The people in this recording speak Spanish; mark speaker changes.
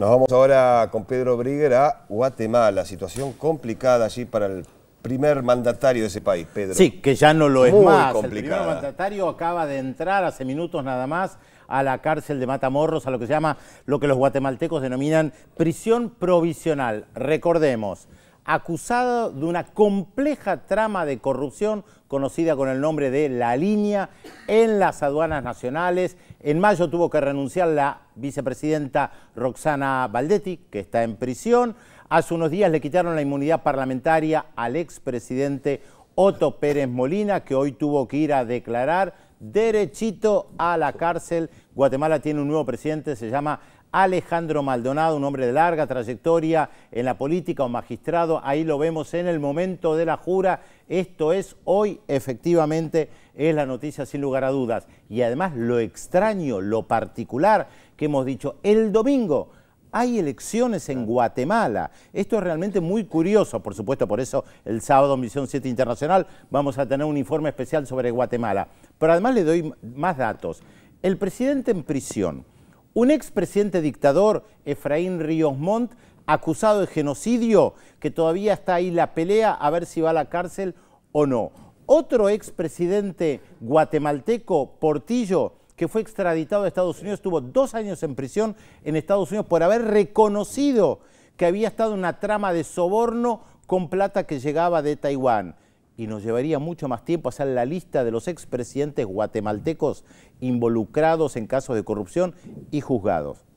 Speaker 1: Nos vamos ahora con Pedro Briguer a Guatemala. Situación complicada allí para el primer mandatario de ese país, Pedro. Sí, que ya no lo es Muy más. El primer
Speaker 2: mandatario acaba de entrar hace minutos nada más a la cárcel de Matamorros, a lo que se llama, lo que los guatemaltecos denominan prisión provisional. Recordemos, acusado de una compleja trama de corrupción conocida con el nombre de La Línea en las aduanas nacionales. En mayo tuvo que renunciar la vicepresidenta Roxana Valdetti, que está en prisión. Hace unos días le quitaron la inmunidad parlamentaria al expresidente Otto Pérez Molina, que hoy tuvo que ir a declarar derechito a la cárcel. Guatemala tiene un nuevo presidente, se llama Alejandro Maldonado, un hombre de larga trayectoria en la política, un magistrado. Ahí lo vemos en el momento de la jura. Esto es hoy, efectivamente, es la noticia sin lugar a dudas. Y además lo extraño, lo particular que hemos dicho el domingo hay elecciones en Guatemala. Esto es realmente muy curioso, por supuesto, por eso el sábado en Misión 7 Internacional vamos a tener un informe especial sobre Guatemala. Pero además le doy más datos. El presidente en prisión, un expresidente dictador, Efraín Ríos Montt, acusado de genocidio, que todavía está ahí la pelea a ver si va a la cárcel o no. Otro expresidente guatemalteco, Portillo, que fue extraditado de Estados Unidos, estuvo dos años en prisión en Estados Unidos por haber reconocido que había estado en una trama de soborno con plata que llegaba de Taiwán. Y nos llevaría mucho más tiempo hacer la lista de los expresidentes guatemaltecos involucrados en casos de corrupción y juzgados.